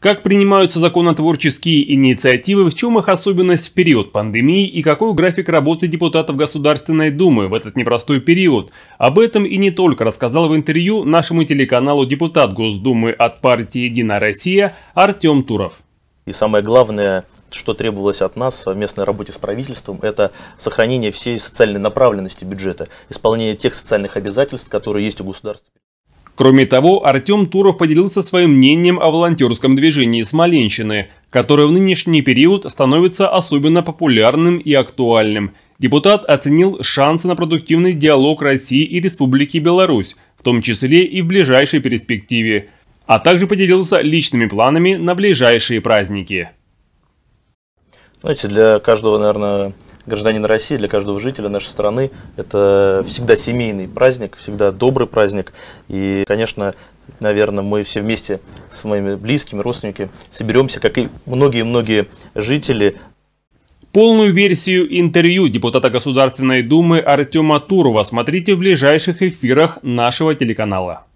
Как принимаются законотворческие инициативы, в чем их особенность в период пандемии и какой график работы депутатов Государственной Думы в этот непростой период? Об этом и не только рассказал в интервью нашему телеканалу депутат Госдумы от партии «Единая Россия» Артем Туров. И самое главное, что требовалось от нас в совместной работе с правительством, это сохранение всей социальной направленности бюджета, исполнение тех социальных обязательств, которые есть у государства. Кроме того, Артем Туров поделился своим мнением о волонтерском движении Смоленщины, которое в нынешний период становится особенно популярным и актуальным. Депутат оценил шансы на продуктивный диалог России и Республики Беларусь, в том числе и в ближайшей перспективе, а также поделился личными планами на ближайшие праздники. Знаете, для каждого, наверное, гражданина России, для каждого жителя нашей страны это всегда семейный праздник, всегда добрый праздник. И, конечно, наверное, мы все вместе с моими близкими, родственниками соберемся, как и многие-многие жители Полную версию интервью депутата Государственной Думы Артема Турова смотрите в ближайших эфирах нашего телеканала.